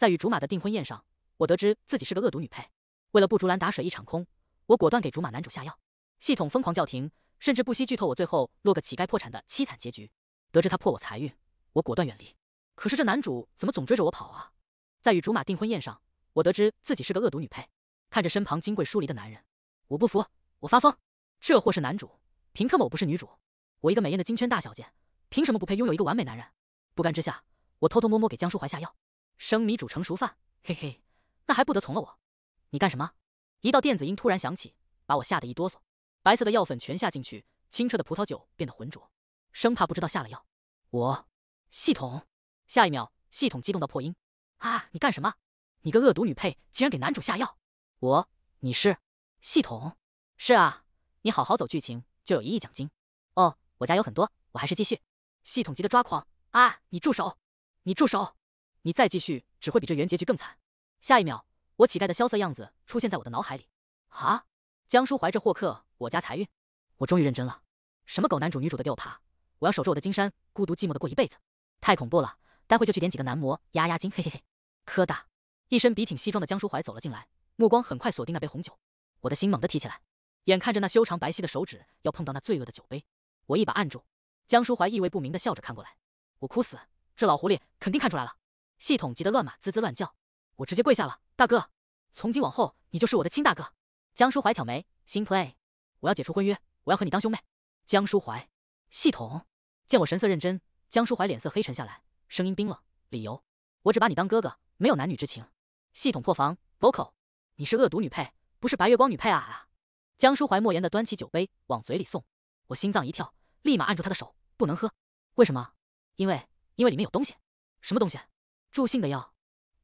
在与竹马的订婚宴上，我得知自己是个恶毒女配。为了不竹篮打水一场空，我果断给竹马男主下药。系统疯狂叫停，甚至不惜剧透我最后落个乞丐破产的凄惨结局。得知他破我财运，我果断远离。可是这男主怎么总追着我跑啊？在与竹马订婚宴上，我得知自己是个恶毒女配。看着身旁金贵疏离的男人，我不服，我发疯。这货是男主，凭什么我不是女主？我一个美艳的金圈大小姐，凭什么不配拥有一个完美男人？不甘之下，我偷偷摸摸给江书怀下药。生米煮成熟饭，嘿嘿，那还不得从了我？你干什么？一道电子音突然响起，把我吓得一哆嗦。白色的药粉全下进去，清澈的葡萄酒变得浑浊，生怕不知道下了药。我，系统。下一秒，系统激动到破音：“啊！你干什么？你个恶毒女配，竟然给男主下药！”我，你是？系统？是啊，你好好走剧情，就有一亿奖金。哦，我家有很多，我还是继续。系统急得抓狂：“啊！你住手！你住手！”你再继续，只会比这原结局更惨。下一秒，我乞丐的萧瑟样子出现在我的脑海里。啊！江书怀这霍克我家财运，我终于认真了。什么狗男主女主的给我爬，我要守着我的金山，孤独寂寞的过一辈子。太恐怖了，待会就去点几个男模压压惊。嘿嘿嘿。科大，一身笔挺西装的江书怀走了进来，目光很快锁定那杯红酒。我的心猛地提起来，眼看着那修长白皙的手指要碰到那罪恶的酒杯，我一把按住。江书怀意味不明的笑着看过来，我哭死，这老狐狸肯定看出来了。系统急得乱码滋滋乱叫。我直接跪下了，大哥，从今往后你就是我的亲大哥。江书怀挑眉，新 play，我要解除婚约，我要和你当兄妹。江书怀，系统见我神色认真，江书怀脸色黑沉下来，声音冰冷。理由，我只把你当哥哥，没有男女之情。系统破防，vocal，你是恶毒女配，不是白月光女配啊啊！江书怀莫言的端起酒杯往嘴里送，我心脏一跳，立马按住他的手，不能喝。为什么？因为因为里面有东西。什么东西？助兴的药，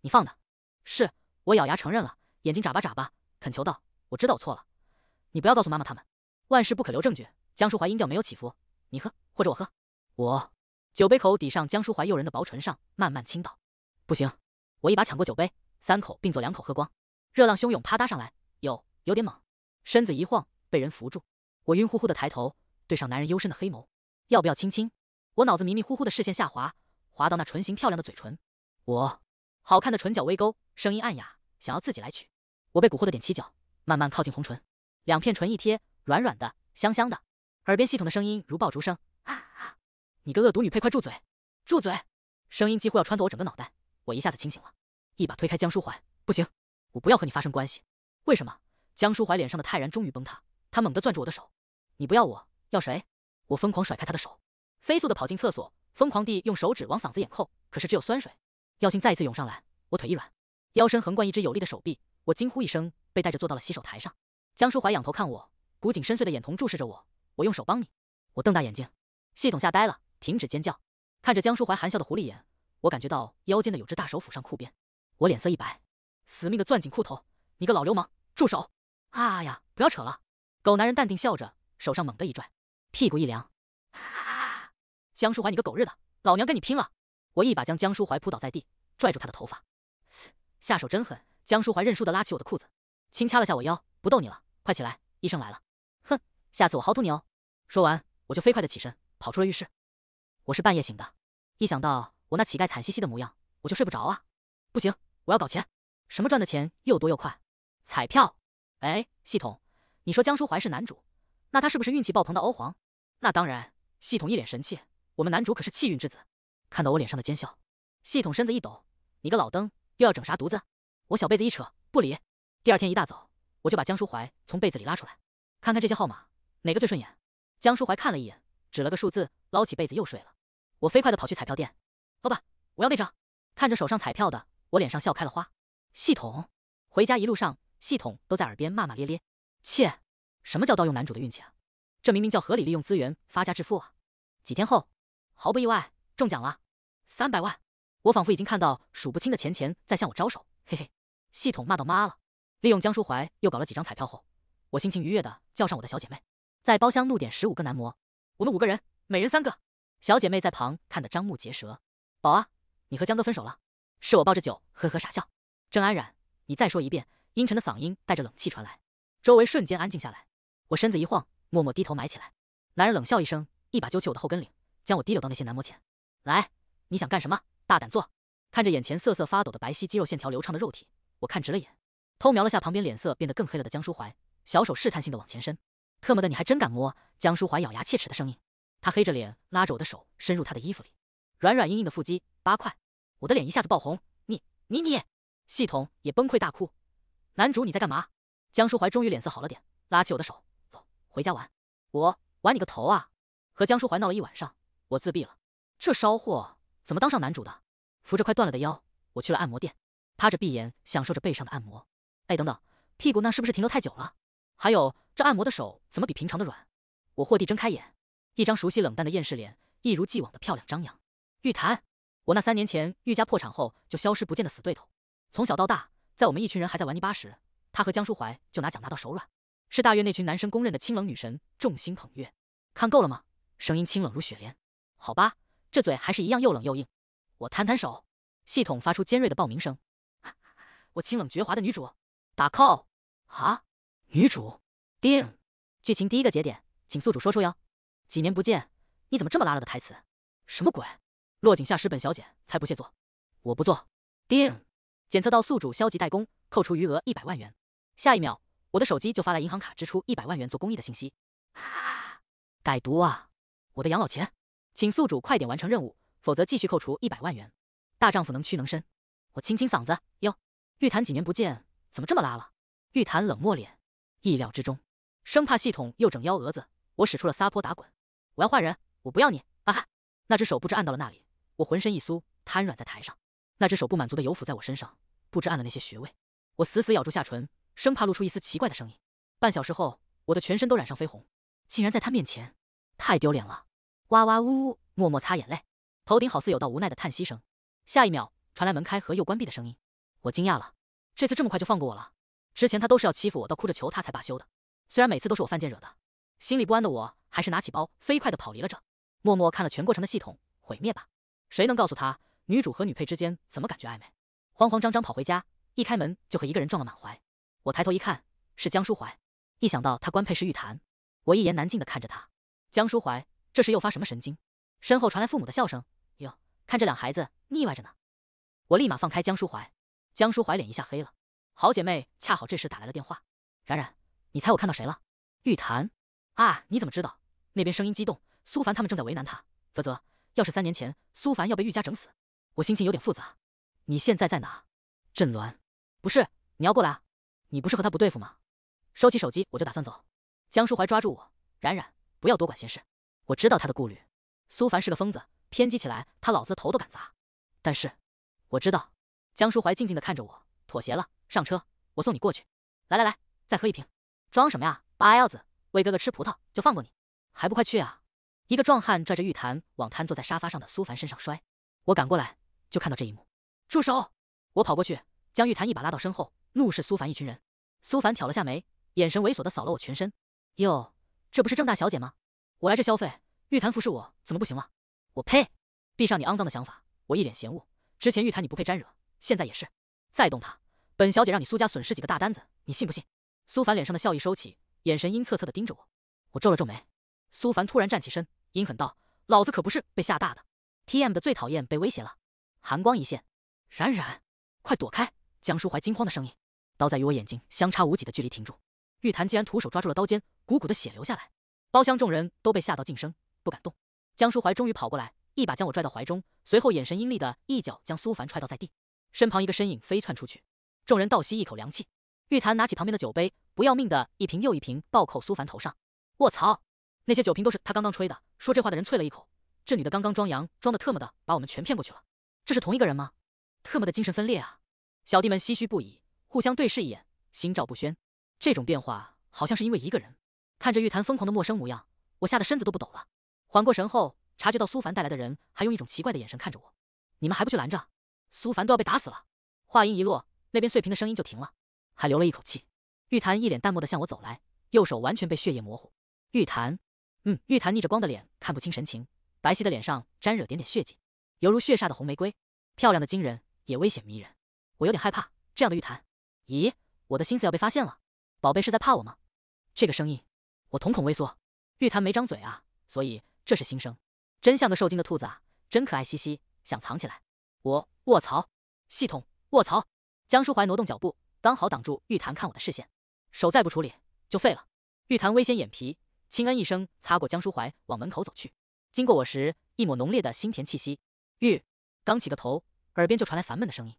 你放的？是，我咬牙承认了，眼睛眨巴眨巴，恳求道：“我知道我错了，你不要告诉妈妈他们，万事不可留证据。”江淑怀音调没有起伏，你喝，或者我喝。我酒杯口抵上江淑怀诱人的薄唇上，慢慢倾倒。不行，我一把抢过酒杯，三口并作两口喝光，热浪汹涌，啪嗒上来，有有点猛，身子一晃，被人扶住。我晕乎乎的抬头，对上男人幽深的黑眸，要不要亲亲？我脑子迷迷糊糊的，视线下滑，滑到那唇形漂亮的嘴唇。我，好看的唇角微勾，声音暗哑，想要自己来取。我被蛊惑的点起脚，慢慢靠近红唇，两片唇一贴，软软的，香香的。耳边系统的声音如爆竹声，啊啊！你个恶毒女配，快住嘴，住嘴！声音几乎要穿透我整个脑袋，我一下子清醒了，一把推开江书怀，不行，我不要和你发生关系。为什么？江书怀脸上的泰然终于崩塌，他猛地攥住我的手，你不要我，要谁？我疯狂甩开他的手，飞速的跑进厕所，疯狂地用手指往嗓子眼扣，可是只有酸水。药性再一次涌上来，我腿一软，腰身横贯一只有力的手臂，我惊呼一声，被带着坐到了洗手台上。江淑怀仰头看我，古井深邃的眼瞳注视着我。我用手帮你。我瞪大眼睛，系统吓呆了，停止尖叫。看着江淑怀含笑的狐狸眼，我感觉到腰间的有只大手抚上裤边，我脸色一白，死命的攥紧裤头。你个老流氓，住手！啊呀，不要扯了！狗男人淡定笑着，手上猛地一拽，屁股一凉。啊！江淑怀，你个狗日的，老娘跟你拼了！我一把将江书怀扑倒在地，拽住他的头发，下手真狠。江书怀认输的拉起我的裤子，轻掐了下我腰，不逗你了，快起来，医生来了。哼，下次我薅秃你哦。说完，我就飞快的起身，跑出了浴室。我是半夜醒的，一想到我那乞丐惨兮兮的模样，我就睡不着啊。不行，我要搞钱，什么赚的钱又多又快？彩票。哎，系统，你说江书怀是男主，那他是不是运气爆棚的欧皇？那当然，系统一脸神气，我们男主可是气运之子。看到我脸上的奸笑，系统身子一抖：“你个老登，又要整啥犊子？”我小被子一扯，不理。第二天一大早，我就把江淑怀从被子里拉出来，看看这些号码哪个最顺眼。江淑怀看了一眼，指了个数字，捞起被子又睡了。我飞快地跑去彩票店，老板，我要那张。看着手上彩票的我，脸上笑开了花。系统，回家一路上，系统都在耳边骂骂咧咧：“切，什么叫盗用男主的运气啊？这明明叫合理利用资源发家致富啊！”几天后，毫不意外。中奖了，三百万！我仿佛已经看到数不清的钱钱在向我招手。嘿嘿，系统骂到妈了！利用江书怀又搞了几张彩票后，我心情愉悦的叫上我的小姐妹，在包厢怒点十五个男模。我们五个人，每人三个。小姐妹在旁看得张目结舌。宝啊，你和江哥分手了？是我抱着酒，呵呵傻笑。郑安然，你再说一遍！阴沉的嗓音带着冷气传来，周围瞬间安静下来。我身子一晃，默默低头埋起来。男人冷笑一声，一把揪起我的后跟领，将我提溜到那些男模前。来，你想干什么？大胆做！看着眼前瑟瑟发抖的白皙、肌肉线条流畅的肉体，我看直了眼，偷瞄了下旁边脸色变得更黑了的江书怀，小手试探性的往前伸。特么的，你还真敢摸！江书怀咬牙切齿的声音，他黑着脸拉着我的手伸入他的衣服里，软软硬硬的腹肌八块，我的脸一下子爆红。你、你、你！系统也崩溃大哭。男主你在干嘛？江书怀终于脸色好了点，拉起我的手，走，回家玩。我玩你个头啊！和江书怀闹了一晚上，我自闭了。这骚货怎么当上男主的？扶着快断了的腰，我去了按摩店，趴着闭眼享受着背上的按摩。哎，等等，屁股那是不是停留太久了？还有这按摩的手怎么比平常的软？我霍地睁开眼，一张熟悉冷淡的厌世脸，一如既往的漂亮张扬。玉檀，我那三年前玉家破产后就消失不见的死对头，从小到大，在我们一群人还在玩泥巴时，他和江淑怀就拿奖拿到手软，是大院那群男生公认的清冷女神，众星捧月。看够了吗？声音清冷如雪莲。好吧。这嘴还是一样又冷又硬，我摊摊手，系统发出尖锐的报名声。我清冷绝华的女主打 call 啊！女主定，剧情第一个节点，请宿主说出哟。几年不见，你怎么这么拉了的台词？什么鬼？落井下石本小姐才不屑做，我不做定。检测到宿主消极怠工，扣除余额一百万元。下一秒，我的手机就发来银行卡支出一百万元做公益的信息。啊！歹毒啊！我的养老钱。请宿主快点完成任务，否则继续扣除一百万元。大丈夫能屈能伸，我清清嗓子哟。玉檀几年不见，怎么这么拉了？玉檀冷漠脸，意料之中，生怕系统又整幺蛾子，我使出了撒泼打滚。我要换人，我不要你！啊哈！那只手不知按到了哪里，我浑身一酥，瘫软在台上。那只手不满足的游抚在我身上，不知按了那些穴位。我死死咬住下唇，生怕露出一丝奇怪的声音。半小时后，我的全身都染上绯红，竟然在他面前，太丢脸了。哇哇呜呜，默默擦眼泪，头顶好似有道无奈的叹息声。下一秒，传来门开和又关闭的声音，我惊讶了，这次这么快就放过我了？之前他都是要欺负我到哭着求他才罢休的，虽然每次都是我犯贱惹的，心里不安的我，还是拿起包飞快的跑离了这。默默看了全过程的系统，毁灭吧！谁能告诉他，女主和女配之间怎么感觉暧昧？慌慌张张跑回家，一开门就和一个人撞了满怀。我抬头一看，是江书怀。一想到他官配是玉檀，我一言难尽的看着他，江书怀。这是又发什么神经？身后传来父母的笑声哟，看这两孩子腻歪着呢。我立马放开江书怀，江书怀脸一下黑了。好姐妹恰好这时打来了电话，冉冉，你猜我看到谁了？玉檀啊，你怎么知道？那边声音激动，苏凡他们正在为难他。啧啧，要是三年前苏凡要被玉家整死，我心情有点复杂。你现在在哪？镇峦？不是，你要过来啊？你不是和他不对付吗？收起手机，我就打算走。江书怀抓住我，冉冉，不要多管闲事。我知道他的顾虑，苏凡是个疯子，偏激起来他老子头都敢砸。但是，我知道，江淑怀静静的看着我，妥协了。上车，我送你过去。来来来，再喝一瓶。装什么呀，八幺子，喂哥哥吃葡萄就放过你，还不快去啊！一个壮汉拽着玉檀往瘫坐在沙发上的苏凡身上摔。我赶过来，就看到这一幕。住手！我跑过去，将玉檀一把拉到身后，怒视苏凡一群人。苏凡挑了下眉，眼神猥琐的扫了我全身。哟，这不是郑大小姐吗？我来这消费，玉檀服侍我怎么不行了？我呸！闭上你肮脏的想法！我一脸嫌恶。之前玉檀你不配沾惹，现在也是。再动他，本小姐让你苏家损失几个大单子，你信不信？苏凡脸上的笑意收起，眼神阴恻恻的盯着我。我皱了皱眉。苏凡突然站起身，阴狠道：“老子可不是被吓大的，T M 的最讨厌被威胁了。”寒光一现，冉冉，快躲开！”江淑怀惊慌的声音。刀在与我眼睛相差无几的距离停住。玉檀竟然徒手抓住了刀尖，鼓鼓的血流下来。包厢众人都被吓到噤声，不敢动。江书怀终于跑过来，一把将我拽到怀中，随后眼神阴厉的一脚将苏凡踹倒在地。身旁一个身影飞窜出去，众人倒吸一口凉气。玉檀拿起旁边的酒杯，不要命的一瓶又一瓶暴扣苏凡头上。我操，那些酒瓶都是他刚刚吹的。说这话的人啐了一口，这女的刚刚装佯装的特么的把我们全骗过去了。这是同一个人吗？特么的精神分裂啊！小弟们唏嘘不已，互相对视一眼，心照不宣。这种变化好像是因为一个人。看着玉檀疯狂的陌生模样，我吓得身子都不抖了。缓过神后，察觉到苏凡带来的人还用一种奇怪的眼神看着我，你们还不去拦着？苏凡都要被打死了！话音一落，那边碎屏的声音就停了，还留了一口气。玉檀一脸淡漠的向我走来，右手完全被血液模糊。玉檀，嗯，玉檀逆着光的脸看不清神情，白皙的脸上沾惹点点血迹，犹如血煞的红玫瑰，漂亮的惊人，也危险迷人。我有点害怕这样的玉檀。咦，我的心思要被发现了？宝贝是在怕我吗？这个声音。我瞳孔微缩，玉檀没张嘴啊，所以这是心声，真像个受惊的兔子啊，真可爱兮兮，想藏起来。我卧槽，系统卧槽！江书怀挪动脚步，刚好挡住玉檀看我的视线，手再不处理就废了。玉檀微掀眼皮，轻恩一声，擦过江书怀，往门口走去。经过我时，一抹浓烈的心甜气息。玉刚起个头，耳边就传来烦闷的声音，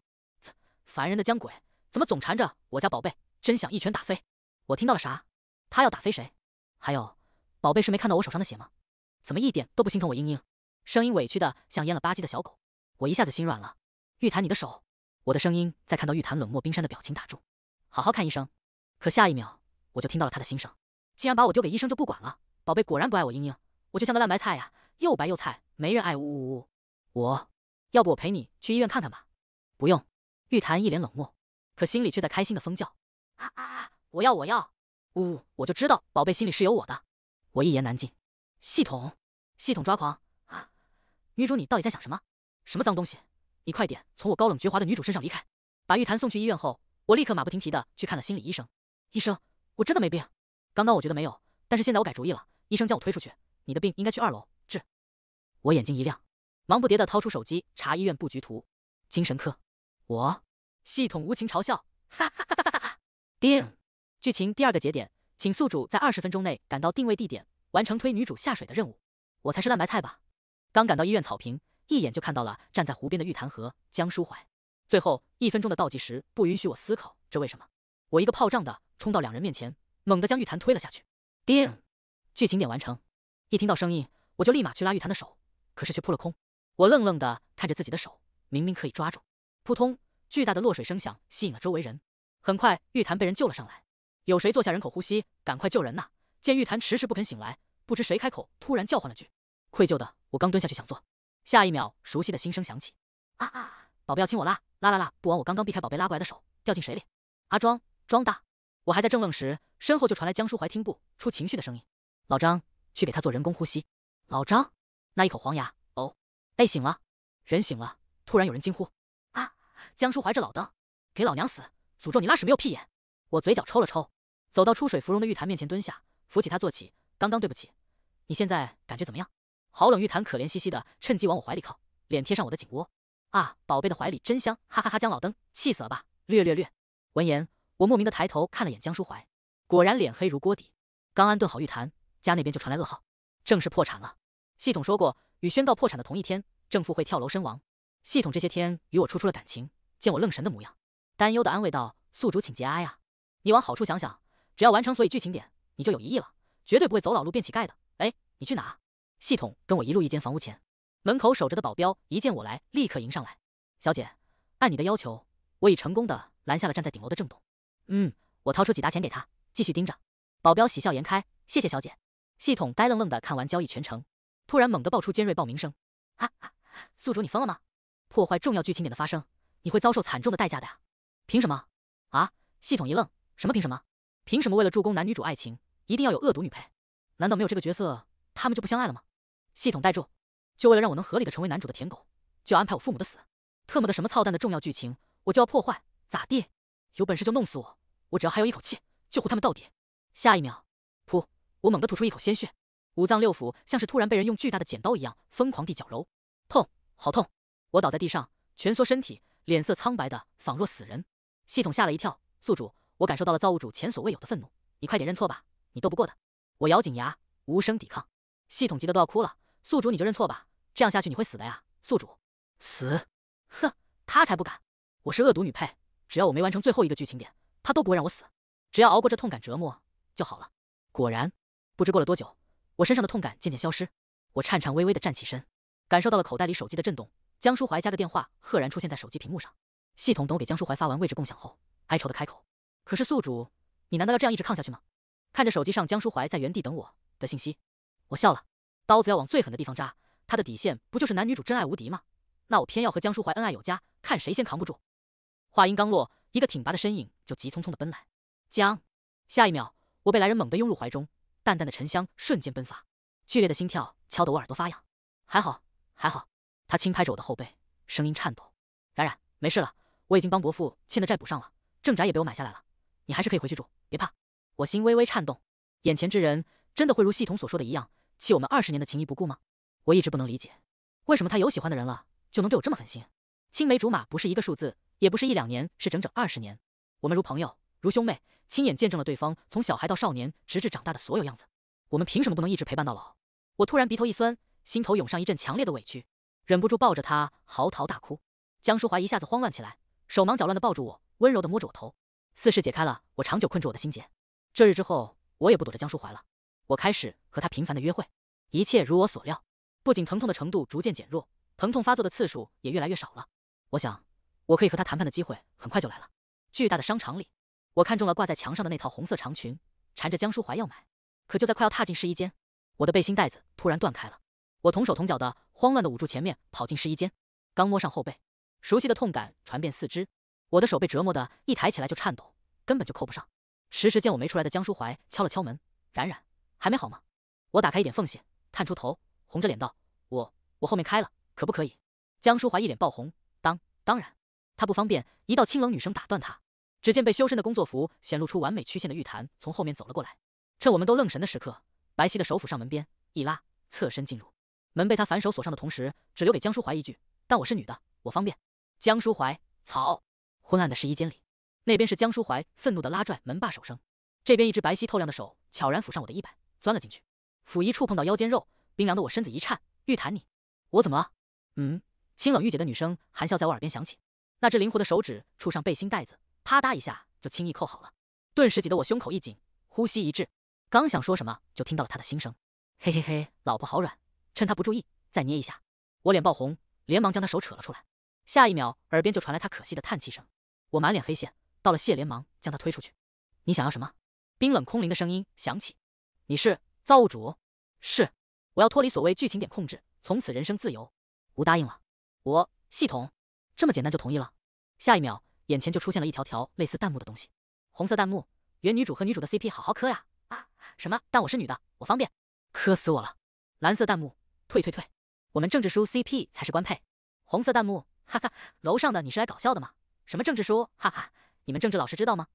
烦人的江鬼，怎么总缠着我家宝贝？真想一拳打飞！我听到了啥？他要打飞谁？还有，宝贝是没看到我手上的血吗？怎么一点都不心疼我？英英，声音委屈的像淹了吧唧的小狗。我一下子心软了，玉檀，你的手。我的声音在看到玉檀冷漠冰山的表情，打住，好好看医生。可下一秒，我就听到了他的心声，竟然把我丢给医生就不管了。宝贝果然不爱我，英英，我就像个烂白菜呀，又白又菜，没人爱。呜呜呜！我要不我陪你去医院看看吧？不用。玉檀一脸冷漠，可心里却在开心的疯叫，啊啊啊！我要，我要。呜，我就知道宝贝心里是有我的，我一言难尽。系统，系统抓狂啊！女主你到底在想什么？什么脏东西？你快点从我高冷绝华的女主身上离开！把玉檀送去医院后，我立刻马不停蹄的去看了心理医生。医生，我真的没病，刚刚我觉得没有，但是现在我改主意了。医生将我推出去，你的病应该去二楼治。我眼睛一亮，忙不迭的掏出手机查医院布局图，精神科。我，系统无情嘲笑，哈哈哈哈哈哈。定。剧情第二个节点，请宿主在二十分钟内赶到定位地点，完成推女主下水的任务。我才是烂白菜吧！刚赶到医院草坪，一眼就看到了站在湖边的玉檀和江疏怀。最后一分钟的倒计时不允许我思考这为什么，我一个炮仗的冲到两人面前，猛地将玉檀推了下去。定，剧情点完成。一听到声音，我就立马去拉玉檀的手，可是却扑了空。我愣愣的看着自己的手，明明可以抓住。扑通，巨大的落水声响吸引了周围人。很快，玉檀被人救了上来。有谁坐下？人口呼吸，赶快救人呐！见玉潭迟迟不肯醒来，不知谁开口，突然叫唤了句：“愧疚的，我刚蹲下去想坐。”下一秒，熟悉的心声响起：“啊啊！宝贝要亲我啦啦啦啦！”不枉我刚刚避开宝贝拉过来的手，掉进水里。阿庄庄大，我还在正愣时，身后就传来江书怀听不出情绪的声音：“老张，去给他做人工呼吸。”老张，那一口黄牙，哦，哎，醒了，人醒了。突然有人惊呼：“啊！江书怀这老登，给老娘死！诅咒你拉屎没有屁眼！”我嘴角抽了抽。走到出水芙蓉的玉潭面前，蹲下，扶起他坐起。刚刚对不起，你现在感觉怎么样？好冷，玉潭可怜兮兮的，趁机往我怀里靠，脸贴上我的颈窝。啊，宝贝的怀里真香！哈哈哈！江老登气死了吧？略略略。闻言，我莫名的抬头看了眼江书怀，果然脸黑如锅底。刚安顿好玉潭，家那边就传来噩耗，正式破产了。系统说过，与宣告破产的同一天，正父会跳楼身亡。系统这些天与我处出了感情，见我愣神的模样，担忧的安慰道：“宿主请节哀啊，你往好处想想。”只要完成所以剧情点，你就有一亿了，绝对不会走老路变乞丐的。哎，你去哪？系统跟我一路，一间房屋前，门口守着的保镖一见我来，立刻迎上来。小姐，按你的要求，我已成功的拦下了站在顶楼的郑董。嗯，我掏出几沓钱给他，继续盯着。保镖喜笑颜开，谢谢小姐。系统呆愣愣的看完交易全程，突然猛地爆出尖锐爆鸣声。哈哈，宿主你疯了吗？破坏重要剧情点的发生，你会遭受惨重的代价的呀。凭什么？啊？系统一愣，什么凭什么？凭什么为了助攻男女主爱情，一定要有恶毒女配？难道没有这个角色，他们就不相爱了吗？系统待住，就为了让我能合理的成为男主的舔狗，就安排我父母的死。特么的，什么操蛋的重要剧情，我就要破坏，咋地？有本事就弄死我，我只要还有一口气，就护他们到底。下一秒，噗，我猛地吐出一口鲜血，五脏六腑像是突然被人用巨大的剪刀一样疯狂地绞揉，痛，好痛！我倒在地上，蜷缩身体，脸色苍白的仿若死人。系统吓了一跳，宿主。我感受到了造物主前所未有的愤怒，你快点认错吧，你斗不过的。我咬紧牙，无声抵抗。系统急得都要哭了，宿主你就认错吧，这样下去你会死的呀，宿主。死？哼，他才不敢。我是恶毒女配，只要我没完成最后一个剧情点，他都不会让我死。只要熬过这痛感折磨就好了。果然，不知过了多久，我身上的痛感渐渐消失。我颤颤巍巍的站起身，感受到了口袋里手机的震动，江书怀家的电话赫然出现在手机屏幕上。系统等我给江书怀发完位置共享后，哀愁的开口。可是宿主，你难道要这样一直抗下去吗？看着手机上江书怀在原地等我的信息，我笑了。刀子要往最狠的地方扎，他的底线不就是男女主真爱无敌吗？那我偏要和江书怀恩爱有加，看谁先扛不住。话音刚落，一个挺拔的身影就急匆匆的奔来。江，下一秒，我被来人猛地拥入怀中，淡淡的沉香瞬间奔发，剧烈的心跳敲得我耳朵发痒。还好，还好。他轻拍着我的后背，声音颤抖：“冉冉没事了，我已经帮伯父欠的债补上了，正宅也被我买下来了。”你还是可以回去住，别怕。我心微微颤动，眼前之人真的会如系统所说的一样弃我们二十年的情谊不顾吗？我一直不能理解，为什么他有喜欢的人了就能对我这么狠心？青梅竹马不是一个数字，也不是一两年，是整整二十年。我们如朋友，如兄妹，亲眼见证了对方从小孩到少年，直至长大的所有样子。我们凭什么不能一直陪伴到老？我突然鼻头一酸，心头涌上一阵强烈的委屈，忍不住抱着他嚎啕大哭。江淑怀一下子慌乱起来，手忙脚乱地抱住我，温柔地摸着我头。似是解开了我长久困住我的心结，这日之后，我也不躲着江淑怀了，我开始和他频繁的约会，一切如我所料，不仅疼痛的程度逐渐减弱，疼痛发作的次数也越来越少了。我想，我可以和他谈判的机会很快就来了。巨大的商场里，我看中了挂在墙上的那套红色长裙，缠着江淑怀要买，可就在快要踏进试衣间，我的背心带子突然断开了，我同手同脚的慌乱的捂住前面，跑进试衣间，刚摸上后背，熟悉的痛感传遍四肢。我的手被折磨的一抬起来就颤抖，根本就扣不上。时时见我没出来的江书怀敲了敲门：“冉冉还没好吗？”我打开一点缝隙，探出头，红着脸道：“我我后面开了，可不可以？”江书怀一脸爆红：“当当然。”他不方便。一道清冷女声打断他。只见被修身的工作服显露出完美曲线的玉檀从后面走了过来。趁我们都愣神的时刻，白皙的手抚上门边，一拉，侧身进入。门被他反手锁上的同时，只留给江书怀一句：“但我是女的，我方便。”江书怀：草。昏暗的试衣间里，那边是江书怀愤怒地拉拽门把手声，这边一只白皙透亮的手悄然抚上我的衣摆，钻了进去。抚一触碰到腰间肉，冰凉的我身子一颤，玉檀，你。我怎么了？嗯，清冷御姐的女声含笑在我耳边响起。那只灵活的手指触上背心带子，啪嗒一下就轻易扣好了，顿时挤得我胸口一紧，呼吸一滞。刚想说什么，就听到了他的心声：“嘿嘿嘿，老婆好软，趁他不注意再捏一下。”我脸爆红，连忙将他手扯了出来。下一秒，耳边就传来他可惜的叹气声。我满脸黑线，到了谢连忙将他推出去。你想要什么？冰冷空灵的声音响起。你是造物主？是，我要脱离所谓剧情点控制，从此人生自由。吴答应了。我系统这么简单就同意了？下一秒，眼前就出现了一条条类似弹幕的东西。红色弹幕：原女主和女主的 CP 好好磕呀啊！什么？但我是女的，我方便。磕死我了。蓝色弹幕：退退退，我们政治书 CP 才是官配。红色弹幕：哈哈，楼上的你是来搞笑的吗？什么政治书？哈哈，你们政治老师知道吗？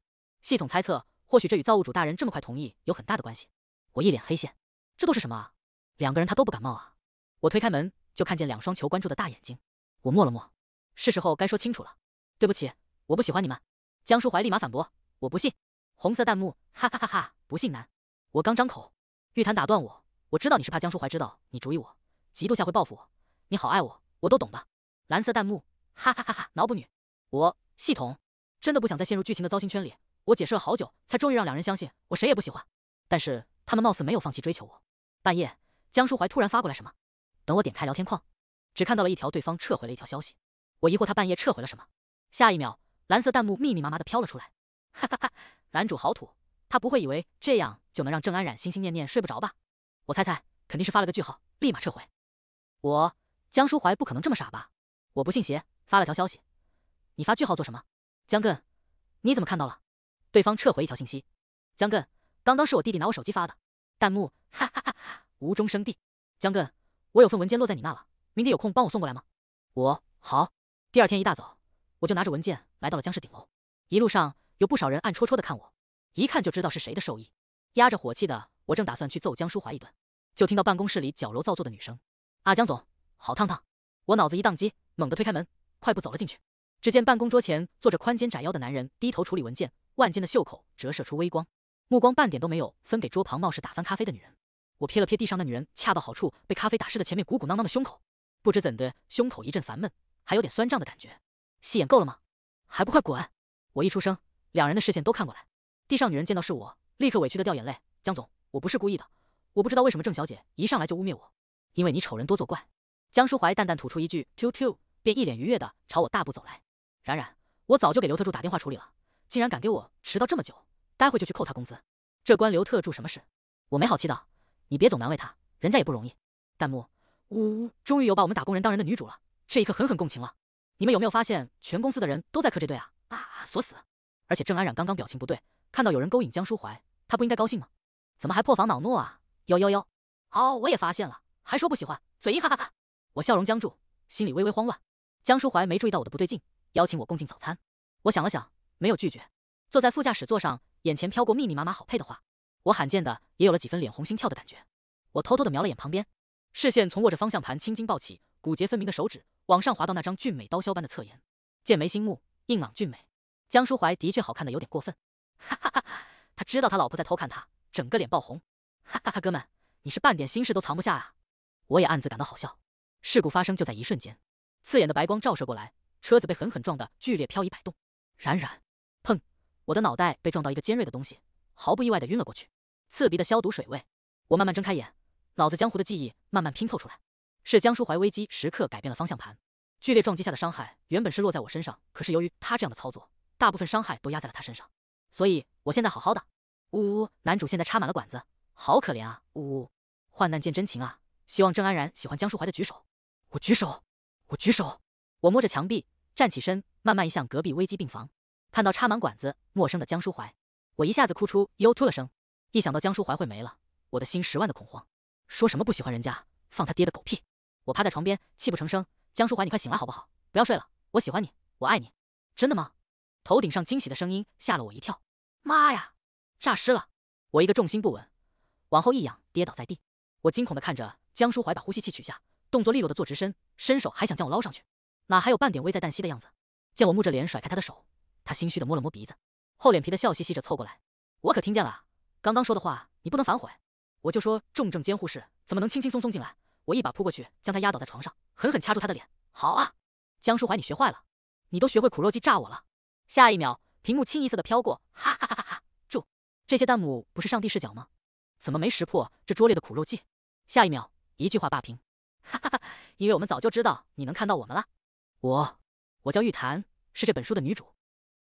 系统猜测，或许这与造物主大人这么快同意有很大的关系。我一脸黑线，这都是什么啊？两个人他都不感冒啊！我推开门，就看见两双求关注的大眼睛。我默了默，是时候该说清楚了。对不起，我不喜欢你们。江书怀立马反驳：“我不信。”红色弹幕：哈哈哈哈，不信男。我刚张口，玉檀打断我：“我知道你是怕江书怀知道你主意我，嫉妒下会报复我。你好爱我，我都懂的。”蓝色弹幕：哈哈哈哈，脑补女。我。系统真的不想再陷入剧情的糟心圈里。我解释了好久，才终于让两人相信我谁也不喜欢。但是他们貌似没有放弃追求我。半夜，江书怀突然发过来什么？等我点开聊天框，只看到了一条对方撤回了一条消息。我疑惑他半夜撤回了什么。下一秒，蓝色弹幕密密麻麻的飘了出来。哈哈哈，男主好土，他不会以为这样就能让郑安冉心心念念睡不着吧？我猜猜，肯定是发了个句号，立马撤回。我江书怀不可能这么傻吧？我不信邪，发了条消息。你发句号做什么？江亘，你怎么看到了？对方撤回一条信息，江亘，刚刚是我弟弟拿我手机发的。弹幕，哈哈哈哈，无中生地。江亘，我有份文件落在你那了，明天有空帮我送过来吗？我好。第二天一大早，我就拿着文件来到了江氏顶楼，一路上有不少人暗戳戳的看我，一看就知道是谁的授意。压着火气的我正打算去揍江淑怀一顿，就听到办公室里矫揉造作的女声：“阿江总，好烫烫。”我脑子一宕机，猛地推开门，快步走了进去。只见办公桌前坐着宽肩窄腰的男人，低头处理文件，腕间的袖口折射出微光，目光半点都没有分给桌旁冒似打翻咖啡的女人。我瞥了瞥地上的女人，恰到好处被咖啡打湿的前面鼓鼓囊囊的胸口，不知怎的，胸口一阵烦闷，还有点酸胀的感觉。戏演够了吗？还不快滚！我一出声，两人的视线都看过来。地上女人见到是我，立刻委屈的掉眼泪。江总，我不是故意的，我不知道为什么郑小姐一上来就污蔑我，因为你丑人多作怪。江淑怀淡淡吐出一句 “Q Q”，便一脸愉悦的朝我大步走来。冉冉，我早就给刘特助打电话处理了，竟然敢给我迟到这么久，待会就去扣他工资。这关刘特助什么事？我没好气道，你别总难为他，人家也不容易。弹幕，呜呜，终于有把我们打工人当人的女主了，这一刻狠狠共情了。你们有没有发现，全公司的人都在磕这对啊啊锁死。而且郑安冉刚刚表情不对，看到有人勾引江书怀，她不应该高兴吗？怎么还破防恼怒啊？幺幺幺，哦我也发现了，还说不喜欢，嘴硬哈哈哈。我笑容僵住，心里微微慌乱。江书怀没注意到我的不对劲。邀请我共进早餐，我想了想，没有拒绝。坐在副驾驶座上，眼前飘过密密麻麻好配的话，我罕见的也有了几分脸红心跳的感觉。我偷偷的瞄了眼旁边，视线从握着方向盘青筋暴起、骨节分明的手指，往上滑到那张俊美刀削般的侧颜，剑眉星目，硬朗俊美。江书怀的确好看的有点过分，哈哈哈！他知道他老婆在偷看他，整个脸爆红，哈哈哈！哥们，你是半点心事都藏不下啊！我也暗自感到好笑。事故发生就在一瞬间，刺眼的白光照射过来。车子被狠狠撞得剧烈漂移摆动，冉冉，砰！我的脑袋被撞到一个尖锐的东西，毫不意外的晕了过去。刺鼻的消毒水味，我慢慢睁开眼，脑子江湖的记忆慢慢拼凑出来。是江书怀危机时刻改变了方向盘，剧烈撞击下的伤害原本是落在我身上，可是由于他这样的操作，大部分伤害都压在了他身上。所以我现在好好的。呜呜，男主现在插满了管子，好可怜啊。呜呜，患难见真情啊！希望郑安然喜欢江书怀的举手，我举手，我举手，我摸着墙壁。站起身，慢慢移向隔壁危机病房，看到插满管子、陌生的江书怀，我一下子哭出呦”突 u t o 了声。一想到江书怀会没了，我的心十万的恐慌。说什么不喜欢人家，放他爹的狗屁！我趴在床边，泣不成声：“江书怀，你快醒来好不好？不要睡了，我喜欢你，我爱你。”真的吗？头顶上惊喜的声音吓了我一跳。妈呀，诈尸了！我一个重心不稳，往后一仰，跌倒在地。我惊恐的看着江书怀把呼吸器取下，动作利落的坐直身，伸手还想将我捞上去。哪还有半点危在旦夕的样子？见我木着脸甩开他的手，他心虚的摸了摸鼻子，厚脸皮的笑嘻嘻着凑过来。我可听见了，刚刚说的话你不能反悔。我就说重症监护室怎么能轻轻松松进来？我一把扑过去，将他压倒在床上，狠狠掐住他的脸。好啊，江淑怀，你学坏了，你都学会苦肉计炸我了。下一秒，屏幕清一色的飘过，哈哈哈哈！住，这些弹幕不是上帝视角吗？怎么没识破这拙劣的苦肉计？下一秒，一句话霸屏，哈哈哈，因为我们早就知道你能看到我们了。我，我叫玉檀，是这本书的女主。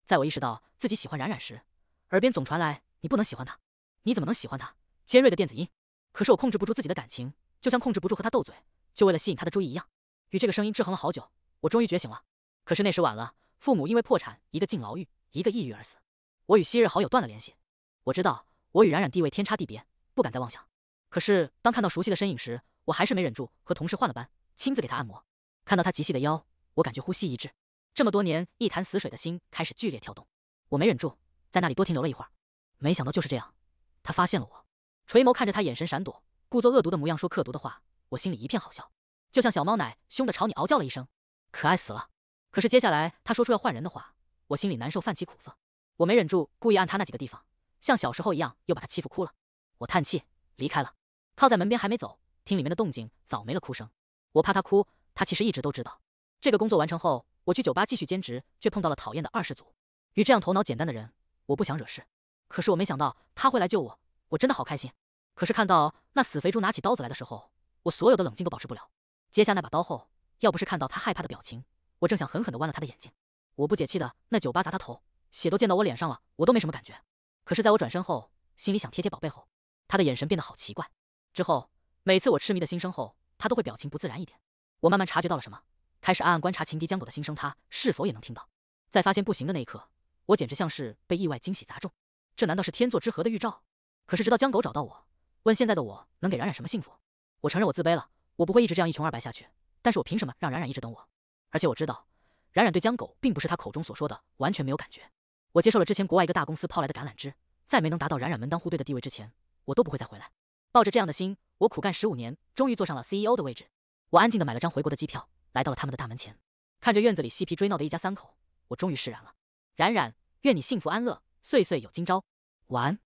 在我意识到自己喜欢冉冉时，耳边总传来“你不能喜欢她，你怎么能喜欢她？”尖锐的电子音。可是我控制不住自己的感情，就像控制不住和她斗嘴，就为了吸引她的注意一样。与这个声音制衡了好久，我终于觉醒了。可是那时晚了，父母因为破产，一个进牢狱，一个抑郁而死。我与昔日好友断了联系。我知道我与冉冉地位天差地别，不敢再妄想。可是当看到熟悉的身影时，我还是没忍住，和同事换了班，亲自给她按摩。看到她极细的腰。我感觉呼吸一滞，这么多年一潭死水的心开始剧烈跳动，我没忍住，在那里多停留了一会儿。没想到就是这样，他发现了我，垂眸看着他，眼神闪躲，故作恶毒的模样说刻毒的话，我心里一片好笑，就像小猫奶凶的朝你嗷叫了一声，可爱死了。可是接下来他说出要换人的话，我心里难受，泛起苦涩。我没忍住，故意按他那几个地方，像小时候一样又把他欺负哭了。我叹气离开了，靠在门边还没走，听里面的动静早没了哭声。我怕他哭，他其实一直都知道。这个工作完成后，我去酒吧继续兼职，却碰到了讨厌的二世祖。与这样头脑简单的人，我不想惹事。可是我没想到他会来救我，我真的好开心。可是看到那死肥猪拿起刀子来的时候，我所有的冷静都保持不了。接下那把刀后，要不是看到他害怕的表情，我正想狠狠的剜了他的眼睛。我不解气的那酒吧砸他头，血都溅到我脸上了，我都没什么感觉。可是在我转身后，心里想贴贴宝贝后，他的眼神变得好奇怪。之后每次我痴迷的心声后，他都会表情不自然一点。我慢慢察觉到了什么。开始暗暗观察情敌江狗的心声，他是否也能听到？在发现不行的那一刻，我简直像是被意外惊喜砸中。这难道是天作之合的预兆？可是直到江狗找到我，问现在的我能给冉冉什么幸福，我承认我自卑了，我不会一直这样一穷二白下去。但是我凭什么让冉冉一直等我？而且我知道，冉冉对江狗并不是他口中所说的完全没有感觉。我接受了之前国外一个大公司抛来的橄榄枝，在没能达到冉冉门当户对的地位之前，我都不会再回来。抱着这样的心，我苦干十五年，终于坐上了 CEO 的位置。我安静的买了张回国的机票。来到了他们的大门前，看着院子里嬉皮追闹的一家三口，我终于释然了。冉冉，愿你幸福安乐，岁岁有今朝。晚安。